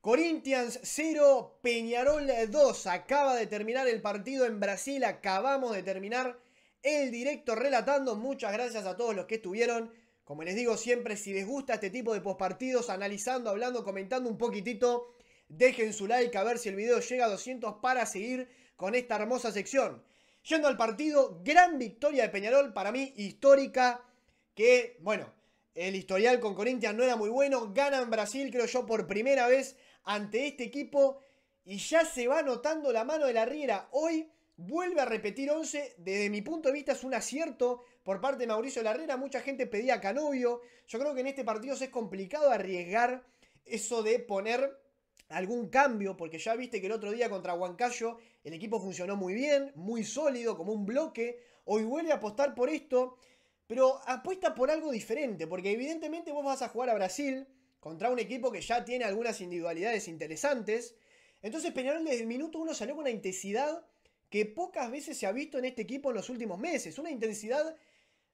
Corinthians 0, Peñarol 2. Acaba de terminar el partido en Brasil. Acabamos de terminar el directo relatando. Muchas gracias a todos los que estuvieron. Como les digo siempre, si les gusta este tipo de postpartidos, analizando, hablando, comentando un poquitito, dejen su like a ver si el video llega a 200 para seguir con esta hermosa sección. Yendo al partido, gran victoria de Peñarol, para mí histórica, que, bueno, el historial con Corinthians no era muy bueno, ganan Brasil, creo yo, por primera vez ante este equipo y ya se va notando la mano de la Riera. Hoy vuelve a repetir 11. Desde mi punto de vista es un acierto por parte de Mauricio Larrera. Mucha gente pedía a Canovio. Yo creo que en este partido es complicado arriesgar eso de poner algún cambio, porque ya viste que el otro día contra Huancayo el equipo funcionó muy bien, muy sólido, como un bloque. Hoy vuelve a apostar por esto, pero apuesta por algo diferente, porque evidentemente vos vas a jugar a Brasil contra un equipo que ya tiene algunas individualidades interesantes. Entonces Peñarol desde el minuto uno salió con una intensidad que pocas veces se ha visto en este equipo en los últimos meses. Una intensidad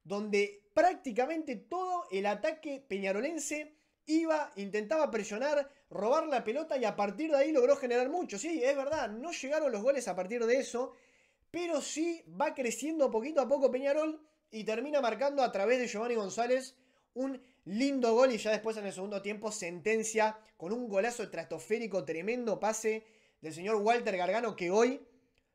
donde prácticamente todo el ataque peñarolense iba, intentaba presionar, robar la pelota y a partir de ahí logró generar mucho. Sí, es verdad, no llegaron los goles a partir de eso, pero sí va creciendo poquito a poco Peñarol y termina marcando a través de Giovanni González un lindo gol y ya después en el segundo tiempo sentencia con un golazo estratosférico, tremendo pase del señor Walter Gargano que hoy,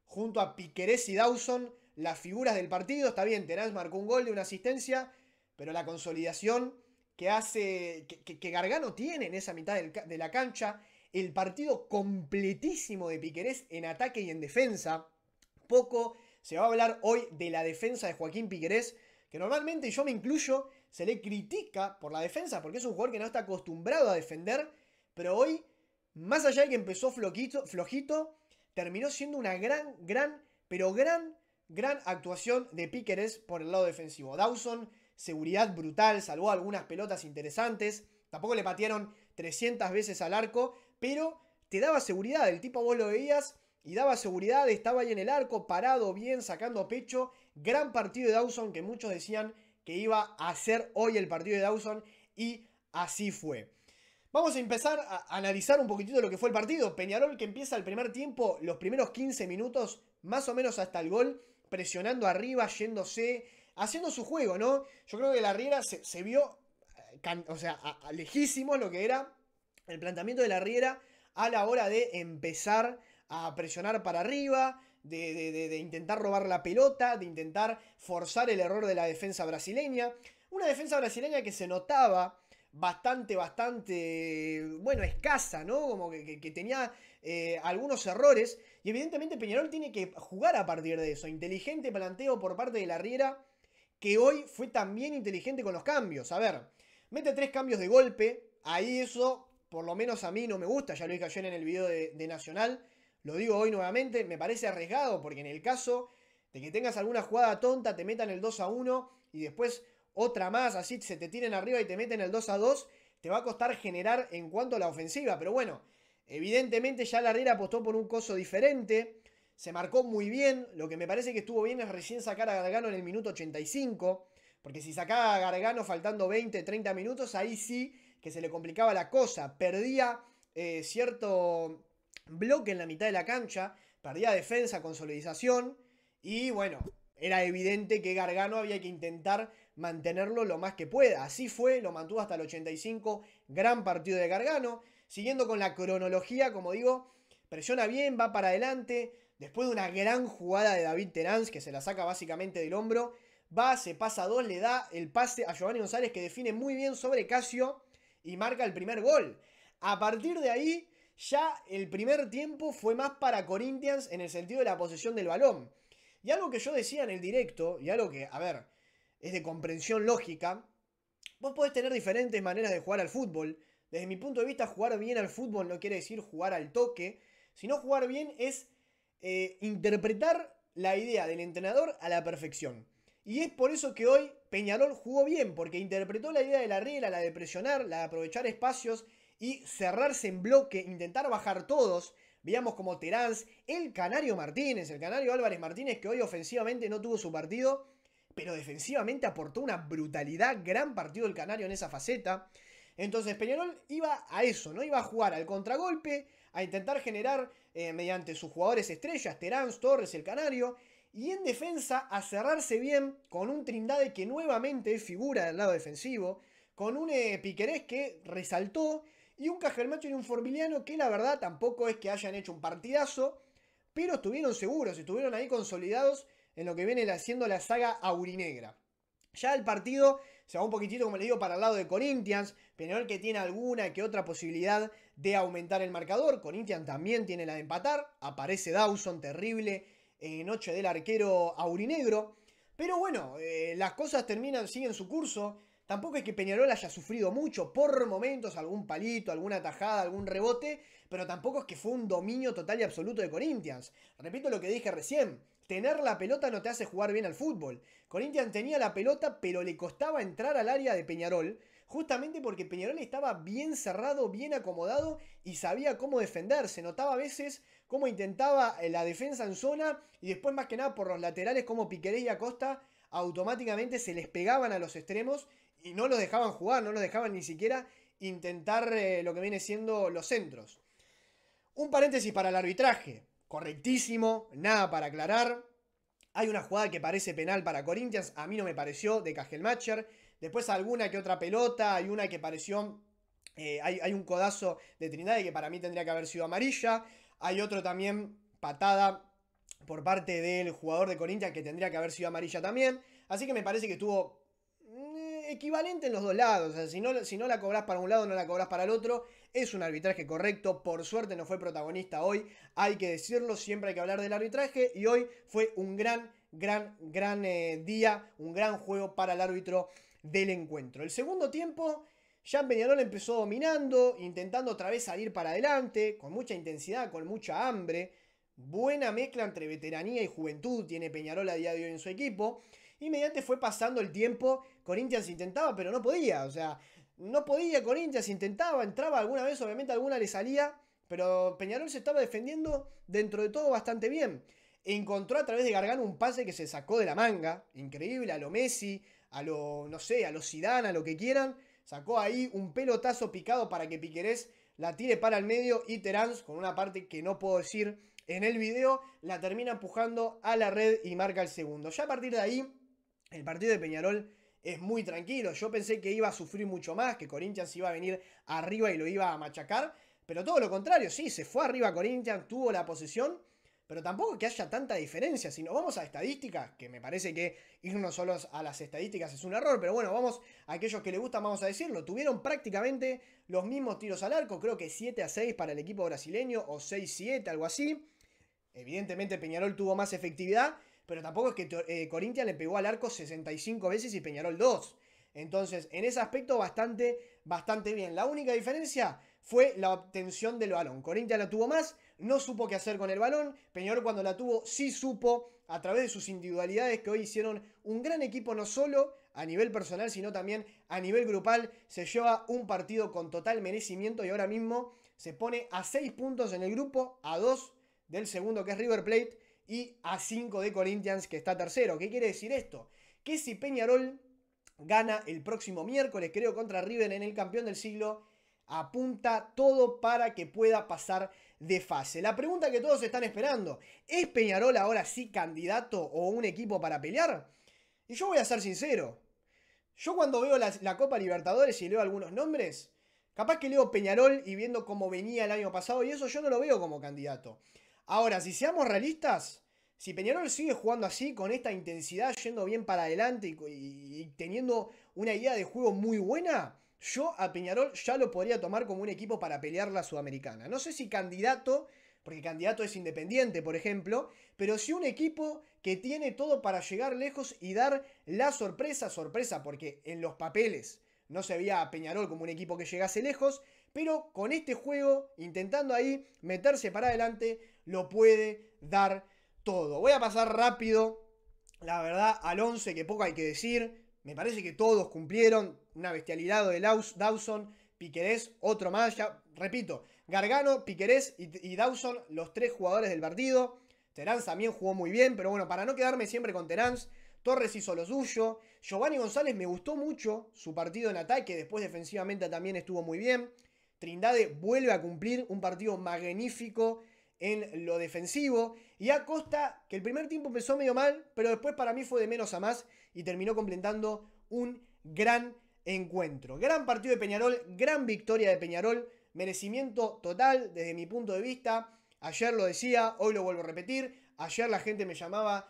junto a Piquerés y Dawson, las figuras del partido, está bien, Terán marcó un gol de una asistencia, pero la consolidación que hace, que, Gargano tiene en esa mitad de la cancha, el partido completísimo de Piquerés en ataque y en defensa, poco se va a hablar hoy de la defensa de Joaquín Piquerés, que normalmente yo me incluyo se le critica por la defensa, porque es un jugador que no está acostumbrado a defender, pero hoy, más allá de que empezó flojito, flojito terminó siendo una gran, gran, pero gran, gran actuación de Píqueres por el lado defensivo. Dawson, seguridad brutal, salvó algunas pelotas interesantes, tampoco le patearon 300 veces al arco, pero te daba seguridad, el tipo vos lo veías y daba seguridad, estaba ahí en el arco, parado bien, sacando pecho. Gran partido de Dawson que muchos decían que iba a ser hoy el partido de Dawson y así fue. Vamos a empezar a analizar un poquitito lo que fue el partido. Peñarol que empieza el primer tiempo, los primeros 15 minutos, más o menos hasta el gol, presionando arriba, yéndose, haciendo su juego, ¿no? Yo creo que la Riera se, vio, eh, o sea, lo que era el planteamiento de la Riera a la hora de empezar a presionar para arriba, de, intentar robar la pelota, de intentar forzar el error de la defensa brasileña. Una defensa brasileña que se notaba bastante, bastante, bueno, escasa, ¿no? Como que, tenía eh, algunos errores. Y evidentemente Peñarol tiene que jugar a partir de eso. Inteligente planteo por parte de la Riera, que hoy fue también inteligente con los cambios. A ver, mete tres cambios de golpe. Ahí eso, por lo menos a mí no me gusta, ya lo dije ayer en el video de Nacional. Lo digo hoy nuevamente, me parece arriesgado porque en el caso de que tengas alguna jugada tonta, te metan el 2 a 1 y después otra más, así se te tiren arriba y te meten el 2 a 2, te va a costar generar en cuanto a la ofensiva. Pero bueno, evidentemente ya Larrera apostó por un coso diferente, se marcó muy bien. Lo que me parece que estuvo bien es recién sacar a Gargano en el minuto 85, porque si sacaba a Gargano faltando 20, 30 minutos, ahí sí que se le complicaba la cosa, perdía eh, cierto bloque en la mitad de la cancha, perdía defensa, consolidación y bueno, era evidente que Gargano había que intentar mantenerlo lo más que pueda. Así fue, lo mantuvo hasta el 85, gran partido de Gargano. Siguiendo con la cronología, como digo, presiona bien, va para adelante. Después de una gran jugada de David Terán, que se la saca básicamente del hombro, va, se pasa a dos, le da el pase a Giovanni González, que define muy bien sobre Casio y marca el primer gol. A partir de ahí, ya el primer tiempo fue más para Corinthians en el sentido de la posesión del balón. Y algo que yo decía en el directo, y algo que, a ver, es de comprensión lógica, vos podés tener diferentes maneras de jugar al fútbol. Desde mi punto de vista, jugar bien al fútbol no quiere decir jugar al toque, sino jugar bien es eh, interpretar la idea del entrenador a la perfección. Y es por eso que hoy Peñarol jugó bien, porque interpretó la idea de la regla, la de presionar, la de aprovechar espacios y cerrarse en bloque, intentar bajar todos. Veíamos como Terán, el Canario Martínez, el Canario Álvarez Martínez, que hoy ofensivamente no tuvo su partido, pero defensivamente aportó una brutalidad, gran partido el Canario en esa faceta. Entonces Peñarol iba a eso, ¿no? Iba a jugar al contragolpe, a intentar generar eh, mediante sus jugadores estrellas, Terán, Torres, el Canario, y en defensa a cerrarse bien con un Trindade que nuevamente figura del lado defensivo, con un eh, Piquerés que resaltó y un Cajelmacho y un Formiliano que la verdad tampoco es que hayan hecho un partidazo, pero estuvieron seguros, estuvieron ahí consolidados en lo que viene haciendo la saga aurinegra. Ya el partido se va un poquitito, como le digo, para el lado de Corinthians. Peñarol que tiene alguna que otra posibilidad de aumentar el marcador. Corinthians también tiene la de empatar. Aparece Dawson, terrible en noche del arquero aurinegro. Pero bueno, eh, las cosas terminan, siguen su curso. Tampoco es que Peñarol haya sufrido mucho, por momentos, algún palito, alguna tajada, algún rebote, pero tampoco es que fue un dominio total y absoluto de Corinthians. Repito lo que dije recién, tener la pelota no te hace jugar bien al fútbol. Corinthians tenía la pelota, pero le costaba entrar al área de Peñarol, justamente porque Peñarol estaba bien cerrado, bien acomodado y sabía cómo defenderse. Notaba a veces cómo intentaba eh, la defensa en zona y después más que nada por los laterales como Piquerés y Acosta automáticamente se les pegaban a los extremos y no los dejaban jugar, no los dejaban ni siquiera intentar eh, lo que viene siendo los centros. Un paréntesis para el arbitraje, correctísimo, nada para aclarar. Hay una jugada que parece penal para Corinthians, a mí no me pareció, de Cajelmacher. Después alguna que otra pelota, hay una que pareció, eh, hay, hay, un codazo de Trindade que para mí tendría que haber sido amarilla. Hay otro también, patada por parte del jugador de Corinthians que tendría que haber sido amarilla también. Así que me parece que estuvo mm, equivalente en los dos lados. O sea, si no, si no la cobras para un lado, no la cobras para el otro. Es un arbitraje correcto. Por suerte no fue protagonista hoy. Hay que decirlo, siempre hay que hablar del arbitraje. Y hoy fue un gran, gran, gran eh, día, un gran juego para el árbitro del encuentro. El segundo tiempo. Jean Peñarol empezó dominando, intentando otra vez salir para adelante, con mucha intensidad, con mucha hambre. Buena mezcla entre veteranía y juventud tiene Peñarol a día de hoy en su equipo. Y mediante fue pasando el tiempo Corinthians intentaba, pero no podía. O sea, no podía Corinthians, intentaba, entraba alguna vez, obviamente alguna le salía, pero Peñarol se estaba defendiendo dentro de todo bastante bien. Encontró a través de Gargano un pase que se sacó de la manga, increíble, a lo Messi, a lo, no sé, a lo Zidane, a lo que quieran. Sacó ahí un pelotazo picado para que Piquerés la tire para el medio y Terán con una parte que no puedo decir en el video, la termina empujando a la red y marca el segundo. Ya a partir de ahí, el partido de Peñarol es muy tranquilo. Yo pensé que iba a sufrir mucho más, que Corinthians iba a venir arriba y lo iba a machacar. Pero todo lo contrario, sí, se fue arriba Corinthians, tuvo la posesión, pero tampoco que haya tanta diferencia. Si nos vamos a estadísticas, que me parece que irnos solos a las estadísticas es un error, pero bueno, vamos a aquellos que le gustan, vamos a decirlo. Tuvieron prácticamente los mismos tiros al arco, creo que 7 a 6 para el equipo brasileño o 6 7, algo así. Evidentemente Peñarol tuvo más efectividad pero tampoco es que eh, corintia le pegó al arco 65 veces y Peñarol 2. Entonces, en ese aspecto, bastante, bastante bien. La única diferencia fue la obtención del balón. Corinthians la tuvo más, no supo qué hacer con el balón. Peñarol cuando la tuvo sí supo a través de sus individualidades que hoy hicieron un gran equipo no solo a nivel personal, sino también a nivel grupal. Se lleva un partido con total merecimiento y ahora mismo se pone a 6 puntos en el grupo, a 2 del segundo que es River Plate y a 5 de Corinthians que está tercero. ¿Qué quiere decir esto? Que si Peñarol gana el próximo miércoles, creo, contra River en el campeón del siglo, apunta todo para que pueda pasar de fase. La pregunta que todos están esperando, ¿es Peñarol ahora sí candidato o un equipo para pelear? Y yo voy a ser sincero, yo cuando veo la, la Copa Libertadores y leo algunos nombres, capaz que leo Peñarol y viendo cómo venía el año pasado y eso yo no lo veo como candidato. Ahora, si seamos realistas, si Peñarol sigue jugando así, con esta intensidad, yendo bien para adelante y, teniendo una idea de juego muy buena, yo a Peñarol ya lo podría tomar como un equipo para pelear la Sudamericana. No sé si candidato, porque candidato es independiente, por ejemplo, pero si un equipo que tiene todo para llegar lejos y dar la sorpresa, sorpresa, porque en los papeles no se veía a Peñarol como un equipo que llegase lejos, pero con este juego, intentando ahí meterse para adelante, lo puede dar todo. Voy a pasar rápido, la verdad, al 11, que poco hay que decir. Me parece que todos cumplieron. Una bestialidad de Dawson, Piquerés, otro más. repito, Gargano, Piquerés y, Dawson, los tres jugadores del partido. Terán también jugó muy bien, pero bueno, para no quedarme siempre con Terán, Torres hizo lo suyo. Giovanni González me gustó mucho su partido en ataque, después defensivamente también estuvo muy bien. Trindade vuelve a cumplir un partido magnífico en lo defensivo. Y a Costa, que el primer tiempo empezó medio mal, pero después para mí fue de menos a más y terminó completando un gran encuentro. Gran partido de Peñarol, gran victoria de Peñarol, merecimiento total desde mi punto de vista. Ayer lo decía, hoy lo vuelvo a repetir. Ayer la gente me llamaba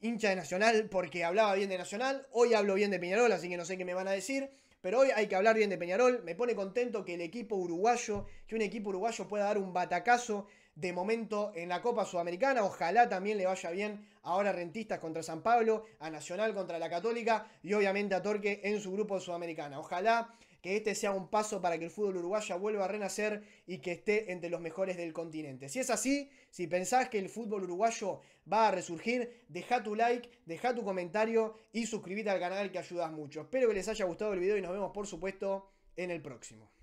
hincha de Nacional porque hablaba bien de Nacional. Hoy hablo bien de Peñarol, así que no sé qué me van a decir. Pero hoy hay que hablar bien de Peñarol. Me pone contento que el equipo uruguayo, que un equipo uruguayo pueda dar un batacazo de momento en la Copa Sudamericana. Ojalá también le vaya bien ahora Rentistas contra San Pablo, a Nacional contra la Católica y obviamente a Torque en su grupo Sudamericana. Ojalá que este sea un paso para que el fútbol uruguayo vuelva a renacer y que esté entre los mejores del continente. Si es así, si pensás que el fútbol uruguayo va a resurgir, deja tu like, deja tu comentario y suscríbete al canal que ayudas mucho. Espero que les haya gustado el video y nos vemos por supuesto en el próximo.